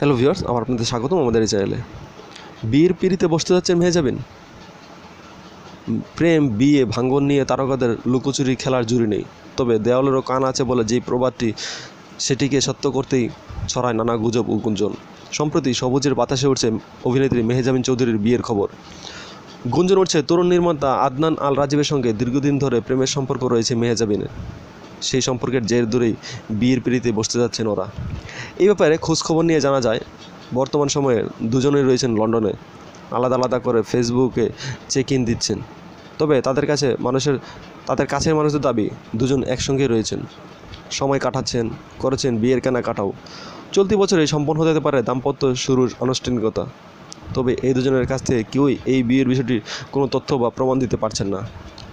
hello viewers আমার আপনাদের স্বাগতম আমাদের এই চ্যানেলে বিয়ের পিড়িতে বসতে যাচ্ছেন মেয়ে যাবেন প্রেম বিয়ে ভাঙ্গন নিয়ে তারকাদের লুকোচুরি খেলার জুড়ি নেই তবে দেওয়ালেরও কান আছে বলে যেই প্রবাদটি সেটিকে সত্য করতেই ছড়ায় নানা গুজব গুঞ্জন সম্প্রতি সবুজের বাতাসে উঠছে অভিনেত্রী মেহেজামিন চৌধুরীর বিয়ের খবর গুঞ্জন উঠছে তরুণ নির্মাতা আদনান আল রাজীবের সঙ্গে দীর্ঘদিন ধরে প্রেমের সম্পর্ক রয়েছে মেহেজাবিনের সেই সম্পর্কের জের দূরেই বিয়ের পিড়িতে বসতে যাচ্ছেন ওরা এই ব্যাপারে খোঁজখবর নিয়ে জানা যায় বর্তমান সময়ে দুজনেই রয়েছেন লন্ডনে আলাদা আলাদা করে ফেসবুকে চেক ইন দিচ্ছেন তবে তাদের কাছে মানুষের তাদের কাছের মানুষের দাবি দুজন একসঙ্গে রয়েছেন সময় কাটাচ্ছেন করেছেন বিয়ের কেনা কাটাও চলতি বছরে সম্পন্ন হতে পারে দাম্পত্য শুরুর আনুষ্ঠানিকতা তবে এই দুজনের কাছ থেকে কেউই এই বিয়ের বিষয়টির কোনো তথ্য বা প্রমাণ দিতে পারছেন না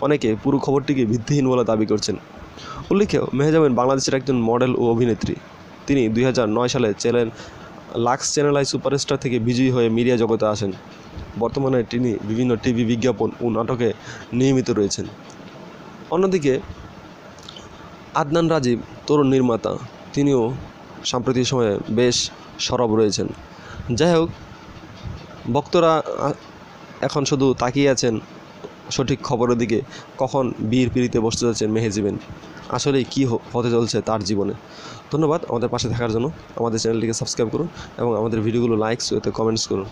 অনেকে পুরো খবরটিকে ভিত্তিহীন বলে দাবি করছেন উল্লেখ্য মেহজাবিন বাংলাদেশের একজন মডেল ও অভিনেত্রী তিনি দুই সালে চ্যানেল লাক্স চ্যানেলাই সুপারস্টার থেকে বিজয়ী হয়ে মিডিয়া জগতে আসেন বর্তমানে তিনি বিভিন্ন টিভি বিজ্ঞাপন ও নাটকে নিয়মিত রয়েছেন অন্যদিকে আদনান রাজীব তরুণ নির্মাতা তিনিও সাম্প্রতিক সময়ে বেশ সরব রয়েছেন যাই হোক ভক্তরা এখন শুধু তাকিয়ে আছেন সঠিক খবরের দিকে কখন বীর পিড়িতে বসতে যাচ্ছেন মেহেজিবেন আসলে কী হতে চলছে তার জীবনে ধন্যবাদ আমাদের পাশে থাকার জন্য আমাদের চ্যানেলটিকে সাবস্ক্রাইব করুন এবং আমাদের ভিডিওগুলো লাইকস কমেন্টস করুন